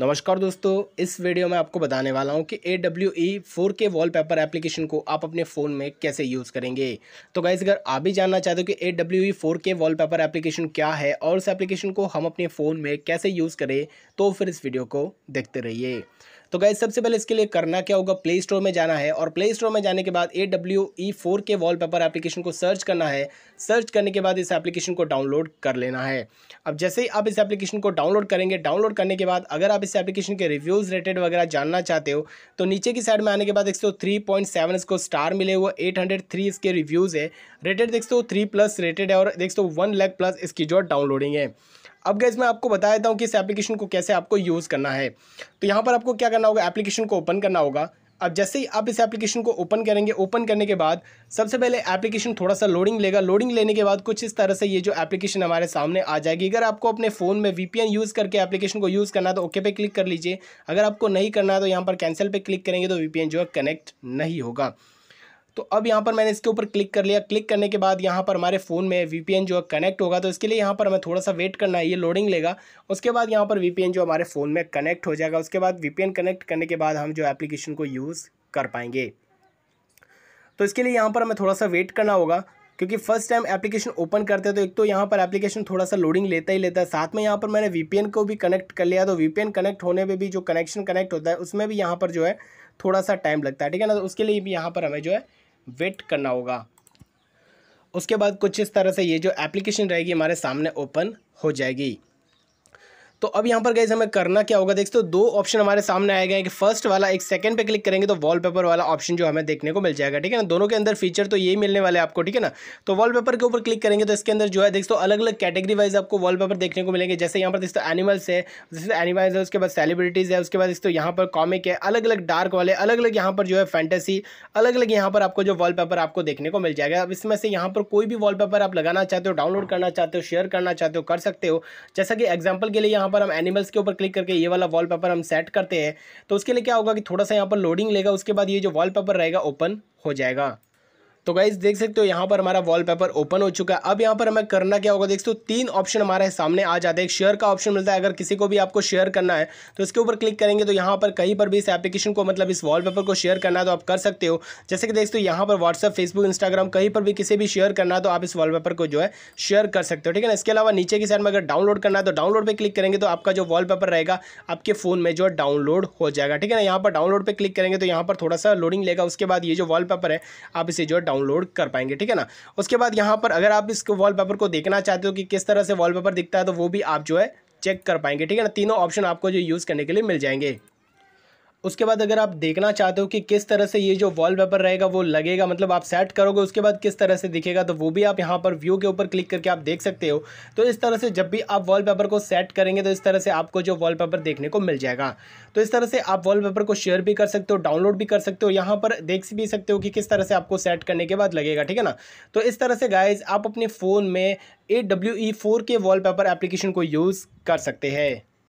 नमस्कार दोस्तों इस वीडियो में आपको बताने वाला हूं कि A W E four K wallpaper application को आप अपने फ़ोन में कैसे यूज़ करेंगे तो गाइज़ अगर आप भी जानना चाहते हो कि A W E four K wallpaper application क्या है और उस एप्लीकेशन को हम अपने फ़ोन में कैसे यूज़ करें तो फिर इस वीडियो को देखते रहिए तो गाइज सबसे पहले इसके लिए करना क्या होगा प्ले स्टोर में जाना है और प्ले स्टोर में जाने के बाद A W E four K wallpaper application को सर्च करना है सर्च करने के बाद इस एप्लीकेशन को डाउनलोड कर लेना है अब जैसे ही आप इस एप्लीकेशन को डाउनलोड करेंगे डाउनलोड करने के बाद अगर आप इस एप्लीकेशन के रिव्यूज़ रेटेड वगैरह जानना चाहते हो तो नीचे की साइड में आने के बाद एक सौ थ्री पॉइंट सेवन इसको स्टार मिले हुए एट हंड्रेड थ्री इसके रिव्यूज़ है रेटेड देख सौ थ्री प्लस रेटेड है और देख सौ वन लैख प्लस इसकी जो डाउनलोडिंग है अब गैस मैं आपको बता देता हूँ कि इस एप्लीकेशन को कैसे आपको यूज़ करना है तो यहाँ पर आपको क्या करना होगा एप्लीकेशन को ओपन करना होगा अब जैसे ही आप इस एप्लीकेशन को ओपन करेंगे ओपन करने के बाद सबसे पहले एप्लीकेशन थोड़ा सा लोडिंग लेगा लोडिंग लेने के बाद कुछ इस तरह से ये जो एप्लीकेशन हमारे सामने आ जाएगी अगर आपको अपने फ़ोन में वीपीएन यूज़ करके एप्लीकेशन को यूज़ करना है तो ओके पे क्लिक कर लीजिए अगर आपको नहीं करना है तो यहाँ पर कैंसिल पर क्लिक करेंगे तो वी जो है कनेक्ट नहीं होगा तो अब यहाँ पर मैंने इसके ऊपर क्लिक कर लिया क्लिक करने के बाद यहाँ पर हमारे फ़ोन में वीपीएन जो है कनेक्ट होगा तो इसके लिए यहाँ पर हमें थोड़ा सा वेट करना है ये लोडिंग लेगा उसके बाद यहाँ पर वीपीएन जो हमारे फ़ोन में कनेक्ट हो जाएगा उसके बाद वीपीएन कनेक्ट करने के बाद हम जो एप्लीकेशन को यूज़ कर पाएंगे तो इसके लिए यहाँ पर हमें थोड़ा सा वेट करना होगा क्योंकि फर्स्ट टाइम एप्लीकेशन ओपन करते हैं तो एक तो यहाँ पर एप्लीकेशन थोड़ा सा लोडिंग लेता ही लेता है साथ में यहाँ पर मैंने वीपीएन को भी कनेक्ट कर लिया तो वीपीएन कनेक्ट होने पे भी जो कनेक्शन कनेक्ट होता है उसमें भी यहाँ पर जो है थोड़ा सा टाइम लगता है ठीक है ना तो उसके लिए भी यहाँ पर हमें जो है वेट करना होगा उसके बाद कुछ इस तरह से ये जो एप्लीकेशन रहेगी हमारे सामने ओपन हो जाएगी तो अब यहाँ पर गए हमें करना क्या होगा देखते हो तो दो ऑप्शन हमारे सामने आए गए हैं कि फर्स्ट वाला एक सेकंड पे क्लिक करेंगे तो वॉलपेपर वाला ऑप्शन जो हमें देखने को मिल जाएगा ठीक है ना दोनों के अंदर फीचर तो यही मिलने वाले आपको ठीक है ना तो वॉलपेपर के ऊपर क्लिक करेंगे तो इसके अंदर जो है देखते हो अलग अलग कैटेगरी वाइज आपको वॉलपेपर देखने को मिलेंगे जैसे यहाँ पर देखते एनिमल्स है जैसे एनिमल्स है उसके बाद सेलिब्रिटीज़ है उसके बाद देखते यहाँ पर कॉमिक है अलग अलग डार्क वाले अलग अलग यहाँ पर जो है फैंटेसी अलग अलग यहाँ पर आपको जो वॉलपेपर आपको देखने को मिल जाएगा अब इसमें से यहाँ पर कोई भी वॉलपेपर आप लगाना चाहते हो डाउनलोड करना चाहते हो शेयर करना चाहते हो कर सकते हो जैसा कि एग्जाम्पल के लिए यहाँ पर हम एनिमल्स के ऊपर क्लिक करके ये वाला वॉलपेपर हम सेट करते हैं तो उसके लिए क्या होगा कि थोड़ा सा यहाँ पर लोडिंग लेगा उसके बाद ये जो वॉलपेपर रहेगा ओपन हो जाएगा तो गाइज देख सकते हो यहाँ पर हमारा वॉलपेपर ओपन हो चुका है अब यहाँ पर हमें करना क्या होगा देख सकते हो तीन ऑप्शन हमारे सामने आ जाते हैं एक शेयर का ऑप्शन मिलता है अगर किसी को भी आपको शेयर करना है तो इसके ऊपर क्लिक करेंगे तो यहाँ पर कहीं पर भी इस एप्लीकेशन को मतलब इस वॉलपेपर को शेयर करना है तो आप कर सकते हो जैसे कि देख सकते हो यहाँ पर व्हाट्सअप फेसबुक इंस्टाग्राम कहीं पर भी किसी भी शेयर करना है तो आप इस वॉलपेपर को जो है शेयर कर सकते हो ठीक है ना इसके अलावा नीचे की साइड में अगर डाउनलोड करना है तो डाउनलोड पर क्लिक करेंगे तो आपका जो वॉलपेपर रहेगा आपके फ़ोन में जो है डाउनलोड हो जाएगा ठीक है ना यहाँ पर डाउनलोड पर क्लिक करेंगे तो यहाँ पर थोड़ा सा लोडिंग लेगा उसके बाद ये जो वॉल है आप इसे जो है डाउनलोड कर पाएंगे ठीक है ना उसके बाद यहाँ पर अगर आप इस वॉलपेपर को देखना चाहते हो कि किस तरह से वॉलपेपर दिखता है तो वो भी आप जो है चेक कर पाएंगे ठीक है ना तीनों ऑप्शन आपको जो यूज़ करने के लिए मिल जाएंगे उसके बाद अगर आप देखना चाहते हो कि किस तरह से ये जो वॉलपेपर रहेगा वो लगेगा मतलब आप सेट करोगे उसके बाद किस तरह से दिखेगा तो वो भी आप यहाँ पर व्यू के ऊपर क्लिक करके आप देख सकते हो तो इस तरह से जब भी आप वॉलपेपर को सेट करेंगे तो इस तरह से आपको जो वॉलपेपर देखने को मिल जाएगा तो इस तरह से आप वॉलपेपर को शेयर भी कर सकते हो डाउनलोड भी कर सकते हो यहाँ पर देख भी सकते हो कि किस तरह से आपको सेट करने के बाद लगेगा ठीक है ना तो इस तरह से गाइज आप अपने फ़ोन में A W E four K paper application को यूज़ कर सकते हैं